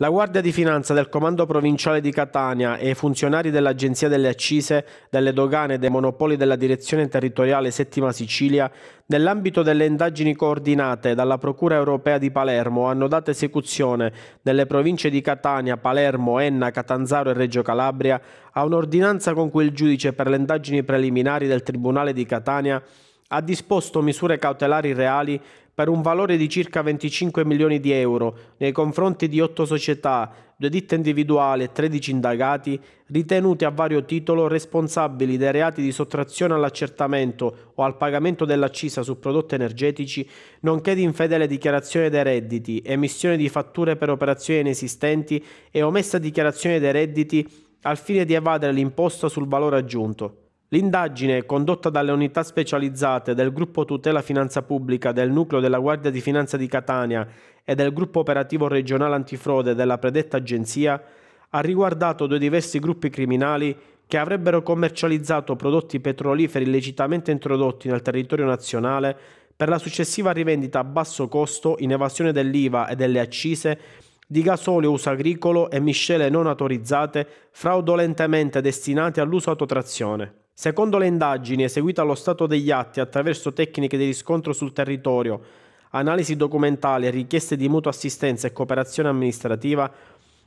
La Guardia di Finanza del Comando Provinciale di Catania e i funzionari dell'Agenzia delle Accise, delle Dogane e dei Monopoli della Direzione Territoriale Settima Sicilia, nell'ambito delle indagini coordinate dalla Procura Europea di Palermo, hanno dato esecuzione nelle province di Catania, Palermo, Enna, Catanzaro e Reggio Calabria a un'ordinanza con cui il giudice per le indagini preliminari del Tribunale di Catania ha disposto misure cautelari reali per un valore di circa 25 milioni di euro nei confronti di 8 società, 2 ditte individuali e 13 indagati ritenuti a vario titolo responsabili dei reati di sottrazione all'accertamento o al pagamento dell'accisa su prodotti energetici, nonché di infedele dichiarazione dei redditi, emissione di fatture per operazioni inesistenti e omessa dichiarazione dei redditi al fine di evadere l'imposta sul valore aggiunto. L'indagine, condotta dalle unità specializzate del gruppo tutela finanza pubblica del nucleo della Guardia di Finanza di Catania e del gruppo operativo regionale antifrode della predetta agenzia, ha riguardato due diversi gruppi criminali che avrebbero commercializzato prodotti petroliferi illecitamente introdotti nel territorio nazionale per la successiva rivendita a basso costo in evasione dell'IVA e delle accise di gasolio uso agricolo e miscele non autorizzate fraudolentemente destinate all'uso autotrazione. Secondo le indagini eseguite allo stato degli atti attraverso tecniche di riscontro sul territorio, analisi documentali e richieste di mutua assistenza e cooperazione amministrativa,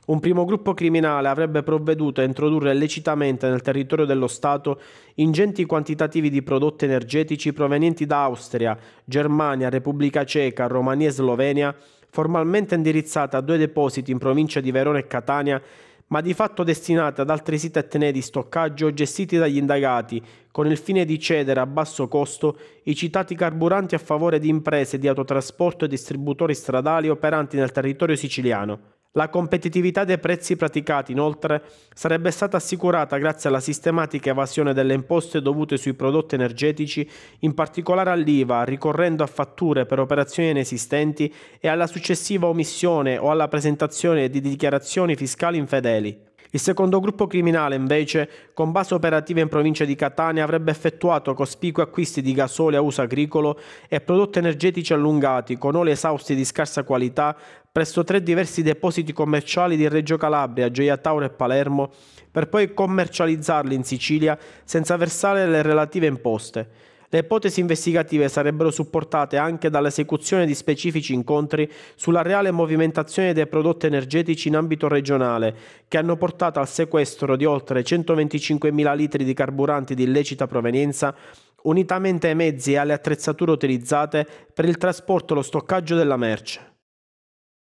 un primo gruppo criminale avrebbe provveduto a introdurre illecitamente nel territorio dello Stato ingenti quantitativi di prodotti energetici provenienti da Austria, Germania, Repubblica Ceca, Romania e Slovenia, formalmente indirizzati a due depositi in provincia di Verona e Catania ma di fatto destinate ad altri siti attenei di stoccaggio gestiti dagli indagati, con il fine di cedere a basso costo i citati carburanti a favore di imprese di autotrasporto e distributori stradali operanti nel territorio siciliano. La competitività dei prezzi praticati, inoltre, sarebbe stata assicurata grazie alla sistematica evasione delle imposte dovute sui prodotti energetici, in particolare all'IVA, ricorrendo a fatture per operazioni inesistenti e alla successiva omissione o alla presentazione di dichiarazioni fiscali infedeli. Il secondo gruppo criminale, invece, con base operativa in provincia di Catania, avrebbe effettuato cospicui acquisti di gasolio a uso agricolo e prodotti energetici allungati con oli esausti di scarsa qualità presso tre diversi depositi commerciali di Reggio Calabria, Gioia Tauro e Palermo, per poi commercializzarli in Sicilia senza versare le relative imposte. Le ipotesi investigative sarebbero supportate anche dall'esecuzione di specifici incontri sulla reale movimentazione dei prodotti energetici in ambito regionale, che hanno portato al sequestro di oltre 125.000 litri di carburanti di illecita provenienza unitamente ai mezzi e alle attrezzature utilizzate per il trasporto e lo stoccaggio della merce.